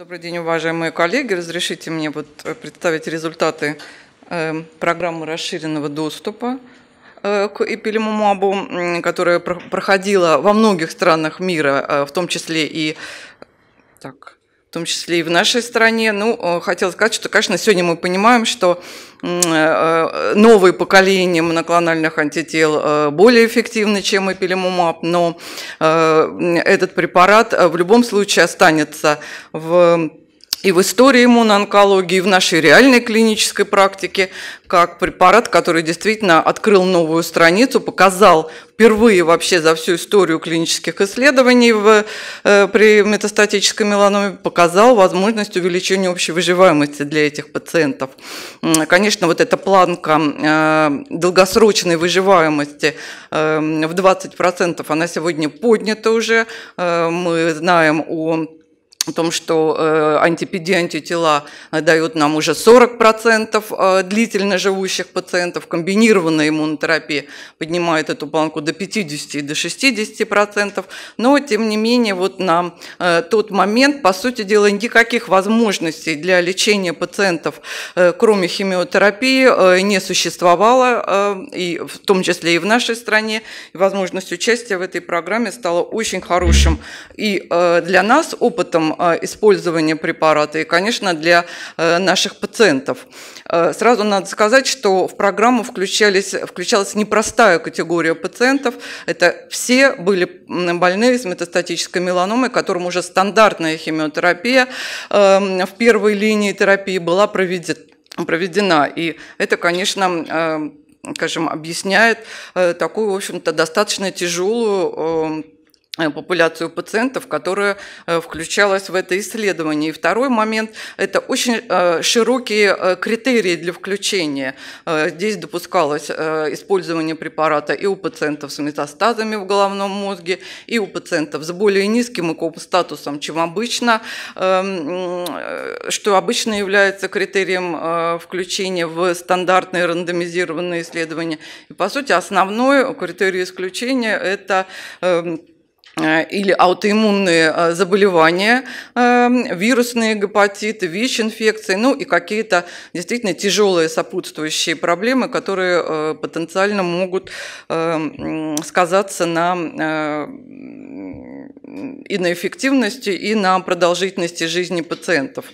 Добрый день, уважаемые коллеги. Разрешите мне вот э, представить результаты э, программы расширенного доступа э, к эпилимумабу, которая проходила во многих странах мира, в том числе и так, в том числе и в нашей стране. Ну, э, хотел сказать, что, конечно, сегодня мы понимаем, что э, э, новые поколения моноклональных антител более эффективны, чем эпилемумаб, но этот препарат в любом случае останется в и в истории иммуноонкологии, и в нашей реальной клинической практике, как препарат, который действительно открыл новую страницу, показал впервые вообще за всю историю клинических исследований в, э, при метастатической меланоме, показал возможность увеличения общей выживаемости для этих пациентов. Конечно, вот эта планка э, долгосрочной выживаемости э, в 20%, она сегодня поднята уже. мы знаем о о том, что э, антипеди, антитела э, дают нам уже 40% э, длительно живущих пациентов, комбинированная иммунотерапия поднимает эту планку до 50 и до 60%, но тем не менее вот на тот момент, по сути дела, никаких возможностей для лечения пациентов, кроме химиотерапии, не существовало, и в том числе и в нашей стране, и возможность участия в этой программе стала очень хорошим и для нас опытом Э, использования препарата и, конечно, для э, наших пациентов. Э, сразу надо сказать, что в программу включались, включалась непростая категория пациентов. Это все были больные с метастатической меланомой, которым уже стандартная химиотерапия эм, в первой линии терапии была проведена. И это, конечно, эм, скажем, объясняет такую, в общем-то, достаточно тяжелую эм, Э, популяцию пациентов, которая э, включалась в это исследование. И второй момент – это очень э, широкие критерии для включения. Здесь допускалось использование препарата и у пациентов с метастазами в головном мозге, и у пациентов с более низким ЭКОП-статусом, чем обычно, эм, что обычно является критерием включения в стандартные рандомизированные исследования. И, по сути, основной критерий исключения – это эм, Э, или аутоиммунные э, заболевания, э, вирусные гепатиты, ВИЧ-инфекции, ну и какие-то действительно тяжелые сопутствующие проблемы, которые потенциально могут сказаться на и на эффективности, и на продолжительности жизни пациентов.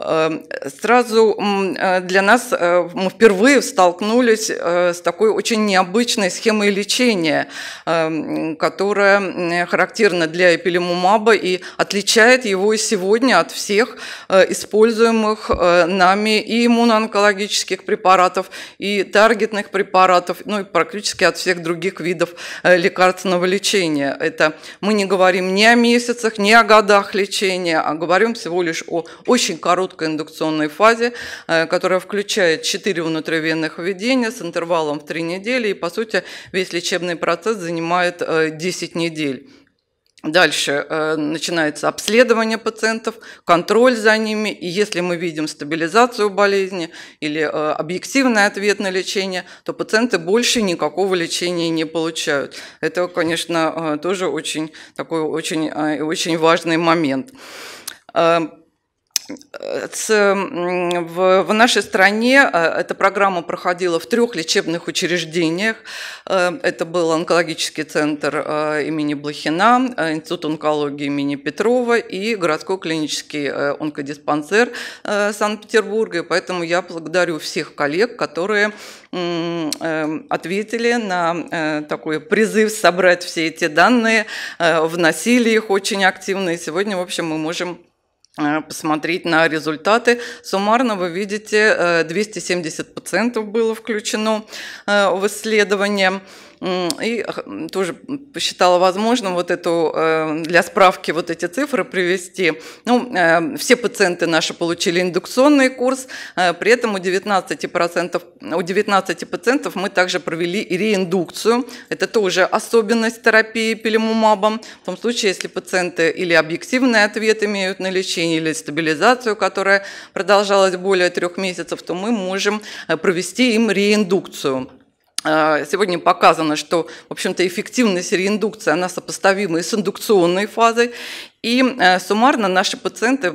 Эм, сразу э, для нас э, мы впервые столкнулись э, с такой очень необычной схемой лечения, эм, которая характерна для эпилемумаба и отличает его сегодня от всех используемых нами и иммуноонкологических препаратов, и таргетных препаратов, ну и практически от всех других видов лекарственного лечения. Это мы не говорим ни о месяцах, ни о годах лечения, а говорим всего лишь о очень коротком короткой индукционной фазе, э, которая включает 4 внутривенных введения с интервалом в 3 недели, и, по сути, весь лечебный процесс занимает 10 э, недель. Дальше э, начинается обследование пациентов, контроль за ними, и если мы видим стабилизацию болезни или объективный ответ на лечение, то пациенты больше никакого лечения не получают. Это, конечно, тоже очень такой очень, очень важный момент в, в нашей стране э, эта программа проходила в трех лечебных учреждениях. Э, это был онкологический центр э, имени Блохина, Институт онкологии имени Петрова и городской клинический онкодиспансер Санкт-Петербурга. поэтому я благодарю всех коллег, которые ответили на такой призыв собрать все эти данные, вносили их очень активно. И сегодня, в общем, мы можем Э, посмотреть на результаты. Суммарно вы видите, 270 э, пациентов было включено э, в исследование и э, тоже посчитала возможным вот эту, э, для справки вот эти цифры привести. Ну, э, все пациенты наши получили индукционный курс, при этом у 19%, у 19 пациентов мы также провели и реиндукцию. Это тоже особенность терапии пилимумабом. В том случае, если пациенты или объективный ответ имеют на лечение, или стабилизацию, которая продолжалась более трех месяцев, то мы можем провести им реиндукцию. А, сегодня показано, что, в общем-то, эффективность реиндукции, она сопоставима и с индукционной фазой, и э, суммарно наши пациенты,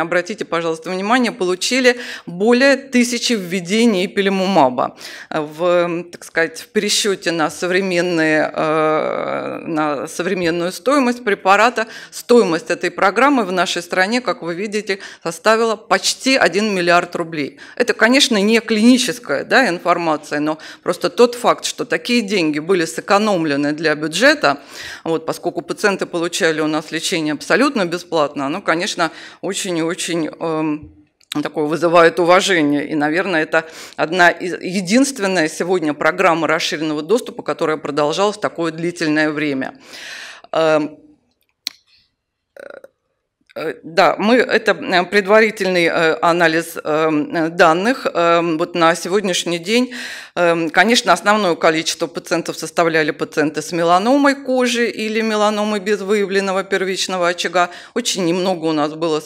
обратите, пожалуйста, внимание, получили более тысячи введений пилимумаба. В, так сказать, в пересчете на, современные, э, на современную стоимость препарата, стоимость этой программы в нашей стране, как вы видите, составила почти 1 миллиард рублей. Это, конечно, не клиническая да, информация, но просто тот факт, что такие деньги были сэкономлены для бюджета, вот, поскольку пациенты получали у нас лечение абсолютно бесплатно, оно, конечно, очень и очень эм, такое вызывает уважение. И, наверное, это одна из, единственная сегодня программа расширенного доступа, которая продолжалась такое длительное время. Эм, Э, да, мы это э, предварительный э, анализ данных. Вот на сегодняшний день, конечно, основное количество пациентов составляли пациенты с меланомой кожи или меланомой без выявленного первичного очага. Очень немного у нас было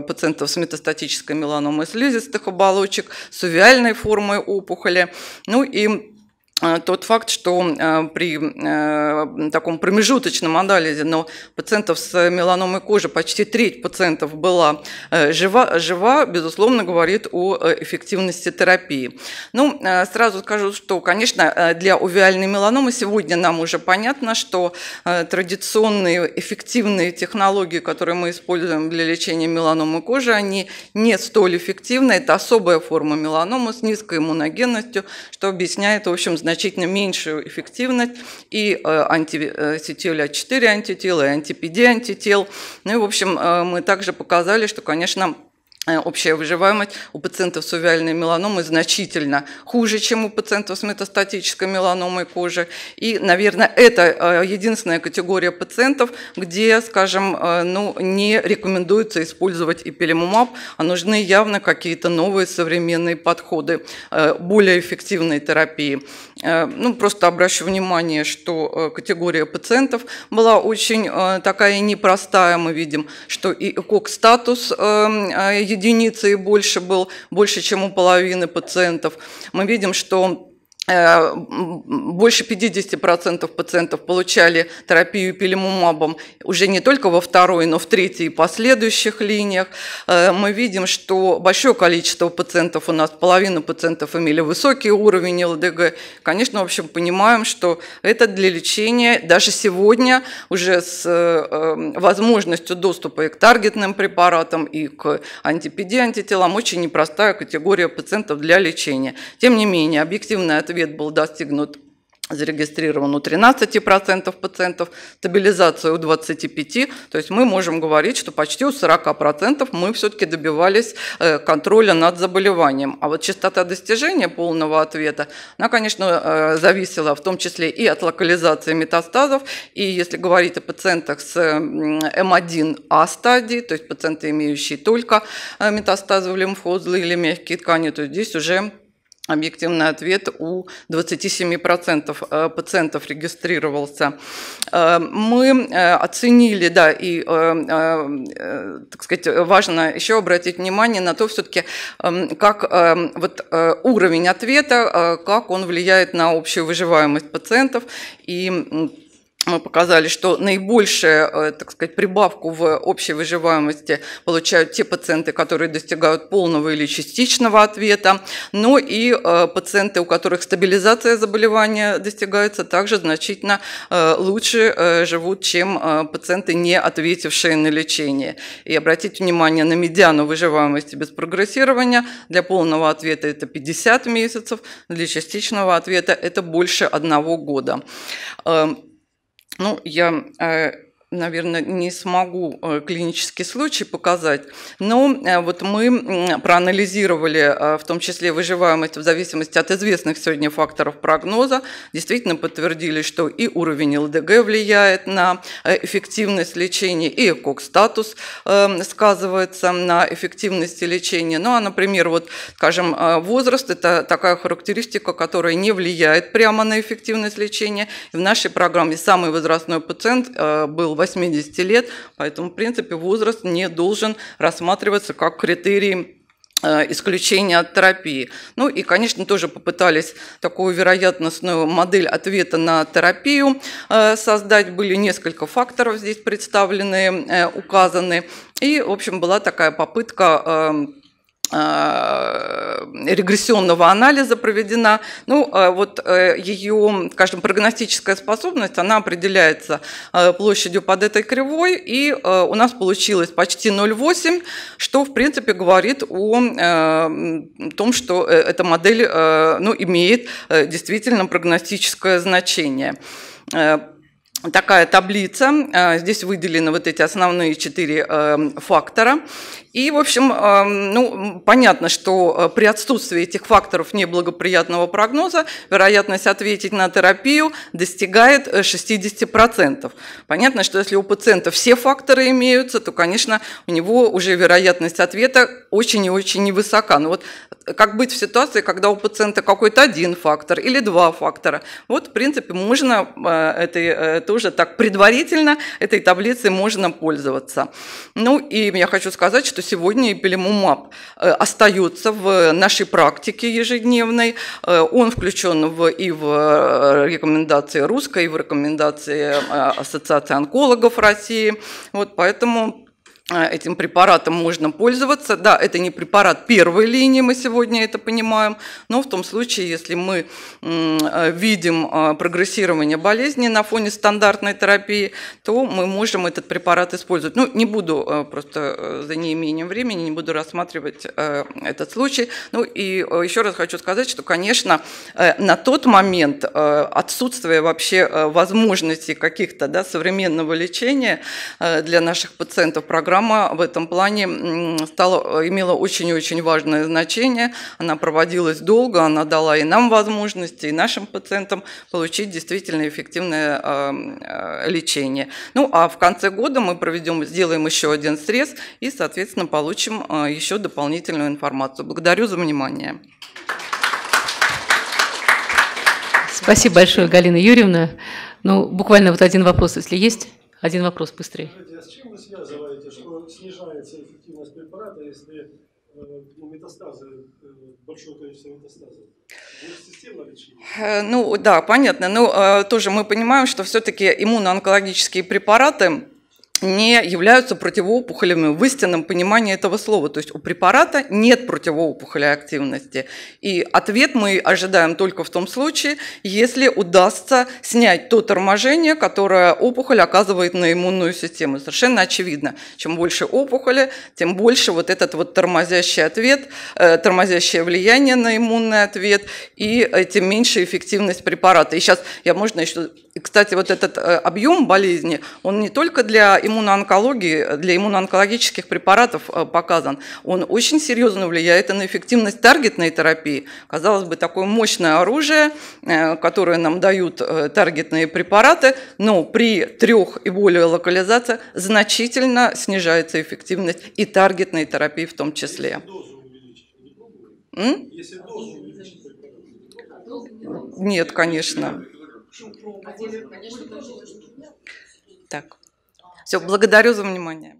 пациентов с метастатической меланомой слизистых оболочек, с увиальной формой опухоли. Ну и Э, тот факт, что э, при э, таком промежуточном анализе но пациентов с меланомой кожи почти треть пациентов была жива, жива, безусловно, говорит о эффективности терапии. Ну, сразу скажу, что, конечно, для увиальной меланомы сегодня нам уже понятно, что традиционные эффективные технологии, которые мы используем для лечения меланомы кожи, они не столь эффективны. Это особая форма меланомы с низкой иммуногенностью, что объясняет, в общем, значение значительно меньшую эффективность и э, антитела э, 4 антитела, и антипеди антител. Ну и, в общем, э, мы также показали, что, конечно, общая выживаемость у пациентов с увяльной меланомой значительно хуже, чем у пациентов с метастатической меланомой кожи. И, наверное, это единственная категория пациентов, где, скажем, ну, не рекомендуется использовать эпилемумаб, а нужны явно какие-то новые современные подходы более эффективной терапии. Э, ну, просто обращу внимание, что э, категория пациентов была очень э, такая непростая. Мы видим, что и ЭКОК-статус единицы и больше был, больше, чем у половины пациентов. Мы видим, что Э, больше 50% пациентов получали терапию пилимумабом уже не только во второй, но в третьей и последующих линиях. Э, мы видим, что большое количество пациентов, у нас половина пациентов имели высокий уровень ЛДГ. Конечно, в общем, понимаем, что это для лечения даже сегодня уже с э, эм, возможностью доступа и к таргетным препаратам, и к антипеди антителам очень непростая категория пациентов для лечения. Тем не менее, объективная ответственность ответ был достигнут зарегистрирован у 13% пациентов, стабилизация у 25%. То есть мы можем говорить, что почти у 40% мы все-таки добивались э, контроля над заболеванием. А вот частота достижения полного ответа, она, конечно, э, зависела в том числе и от локализации метастазов, и если говорить о пациентах с М1А эм стадии, то есть пациенты, имеющие только э, метастазы в лимфоузлы или мягкие ткани, то здесь уже объективный ответ у 27% э, пациентов регистрировался. Э, мы э, оценили, да, и, так сказать, важно еще обратить внимание на то все-таки, эм, как эм, вот уровень ответа, как он влияет на общую выживаемость пациентов и мы показали, что наибольшую, э, так сказать, прибавку в общей выживаемости получают те пациенты, которые достигают полного или частичного ответа, но ну и э, пациенты, у которых стабилизация заболевания достигается, также значительно э, лучше живут, чем пациенты, не ответившие на лечение. И обратите внимание на медиану выживаемости без прогрессирования. Для полного ответа это 50 месяцев, для частичного ответа это больше одного года. Эм, ну, я э, наверное, не смогу э, клинический случай показать, но э, вот мы проанализировали э, в том числе выживаемость в зависимости от известных сегодня факторов прогноза, действительно подтвердили, что и уровень ЛДГ влияет на эффективность лечения, и ЭКОК-статус эм, сказывается на эффективности лечения. Ну а, например, вот, скажем, возраст – это такая характеристика, которая не влияет прямо на эффективность лечения. И в нашей программе самый возрастной пациент был 80 лет, поэтому, в принципе, возраст не должен рассматриваться как критерий э, исключения от терапии. Ну и, конечно, тоже попытались такую вероятностную модель ответа на терапию э, создать. Были несколько факторов здесь представлены, э, указаны. И, в общем, была такая попытка Э, регрессионного анализа проведена. Ну, э, вот э, ее, скажем, прогностическая способность, она определяется площадью под этой кривой, и у нас получилось почти 0,8, что, в принципе, говорит о том, что эта модель ну, имеет действительно прогностическое значение такая таблица. Здесь выделены вот эти основные четыре фактора. И, в общем, ну, понятно, что э, при отсутствии этих факторов неблагоприятного прогноза вероятность ответить на терапию достигает 60%. Э, понятно, что если у пациента все факторы имеются, то, конечно, у него уже вероятность ответа очень и очень невысока. Но вот э, как быть в ситуации, когда у пациента какой-то один фактор или два фактора? Вот, в принципе, можно этой, тоже так предварительно этой таблицей можно пользоваться. Ну и я хочу сказать, что сегодня эпилемумаб э, остается в э, нашей практике ежедневной. Э, он включен в, и в рекомендации русской, и в рекомендации Ассоциации онкологов России. Вот поэтому а, этим препаратом можно пользоваться. Да, это не препарат первой линии, мы сегодня это понимаем, но в том случае, если мы э, видим а, прогрессирование болезни на фоне стандартной терапии, то мы можем этот препарат использовать. Ну, не буду э, просто э, за неимением времени, не буду рассматривать этот случай. Ну и еще раз хочу сказать, что, конечно, на тот момент отсутствие вообще возможности каких-то да, современного лечения для наших пациентов программ программа в этом плане стала, э, имела очень-очень важное значение. Она проводилась долго, она дала и нам возможности, и нашим пациентам получить действительно эффективное а, э, лечение. Ну а в конце года мы проведем, сделаем еще один срез и, соответственно, получим э, еще дополнительную информацию. Благодарю за внимание. Спасибо большое, Галина Юрьевна. Ну, буквально вот один вопрос, если есть. Один вопрос быстрее. а с чем вы связываете? снижается эффективность препарата, если э, ну, метастазы, э, большое количество метастазов. Э, ну да, понятно. Но ну, э, а, тоже мы понимаем, что все-таки иммуноонкологические препараты не являются противоопухолевыми в истинном понимании этого слова. То есть у препарата нет противоопухолевой активности. И ответ мы ожидаем только в том случае, если удастся снять то торможение, которое опухоль оказывает на иммунную систему. Совершенно очевидно, чем больше опухоли, тем больше вот этот вот тормозящий ответ, э, тормозящее влияние на иммунный ответ, и э, тем меньше эффективность препарата. И сейчас я можно еще... Кстати, вот этот э, объем болезни, он не только для иммуноонкологии, для иммуноонкологических препаратов э, показан, он очень серьезно влияет на эффективность таргетной терапии. Казалось бы, такое мощное оружие, э, которое нам дают э, таргетные препараты, но при трех и более локализациях значительно снижается эффективность и таргетной терапии в том числе. Нет, конечно. Так. Все, благодарю за внимание.